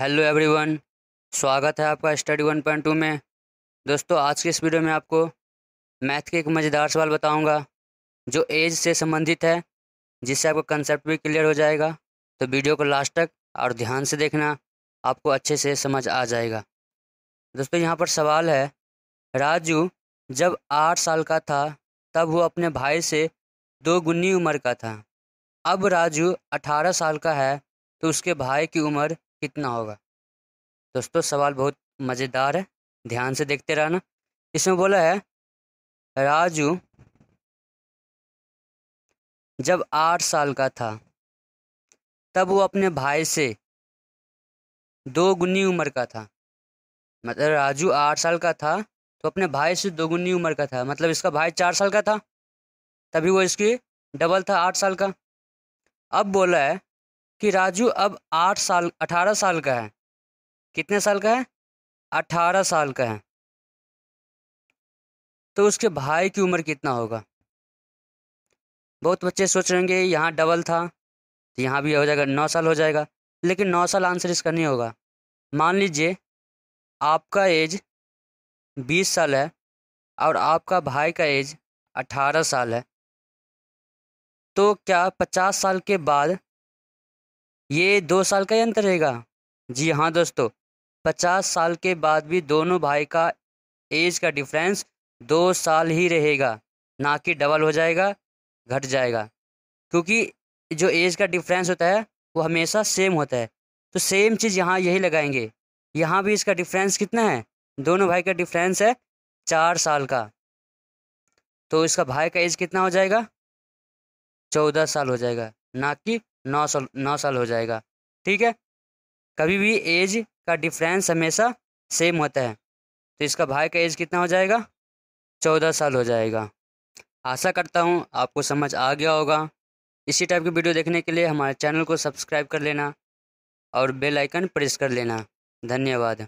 hello everyone स्वागत है आपका स्टडी वन पॉइंट टू में दोस्तों आज की इस वीडियो में आपको मैथ के एक मज़ेदार सवाल बताऊंगा जो एज से संबंधित है जिससे आपका कंसेप्ट भी क्लियर हो जाएगा तो वीडियो को लास्ट तक और ध्यान से देखना आपको अच्छे से समझ आ जाएगा दोस्तों यहाँ पर सवाल है राजू जब आठ साल का था तब वो अपने भाई से दो गुनी उम्र का था अब राजू अठारह साल का है तो उसके भाई की उम्र कितना होगा दोस्तों सवाल बहुत मज़ेदार है ध्यान से देखते रहना इसमें बोला है राजू जब आठ साल का था तब वो अपने भाई से दो गुनी उम्र का था मतलब राजू आठ साल का था तो अपने भाई से दोगुनी उम्र का था मतलब इसका भाई चार साल का था तभी वो इसकी डबल था आठ साल का अब बोला है कि राजू अब आठ साल अठारह साल का है कितने साल का है अठारह साल का है तो उसके भाई की उम्र कितना होगा बहुत बच्चे सोच रहे होंगे यहाँ डबल था तो यहाँ भी हो जाएगा नौ साल हो जाएगा लेकिन नौ साल आंसर इसका नहीं होगा मान लीजिए आपका एज बीस साल है और आपका भाई का एज अठारह साल है तो क्या पचास साल के बाद ये दो साल का ही अंतर रहेगा जी हाँ दोस्तों पचास साल के बाद भी दोनों भाई का एज का डिफरेंस दो साल ही रहेगा ना कि डबल हो जाएगा घट जाएगा क्योंकि जो एज का डिफरेंस होता है वो हमेशा सेम होता है तो सेम चीज़ यहाँ यही लगाएंगे यहाँ भी इसका डिफरेंस कितना है दोनों भाई का डिफरेंस है चार साल का तो इसका भाई का एज कितना हो जाएगा चौदह साल हो जाएगा ना कि नौ साल नौ साल हो जाएगा ठीक है कभी भी एज का डिफरेंस हमेशा सेम होता है तो इसका भाई का एज कितना हो जाएगा चौदह साल हो जाएगा आशा करता हूँ आपको समझ आ गया होगा इसी टाइप की वीडियो देखने के लिए हमारे चैनल को सब्सक्राइब कर लेना और बेल आइकन प्रेस कर लेना धन्यवाद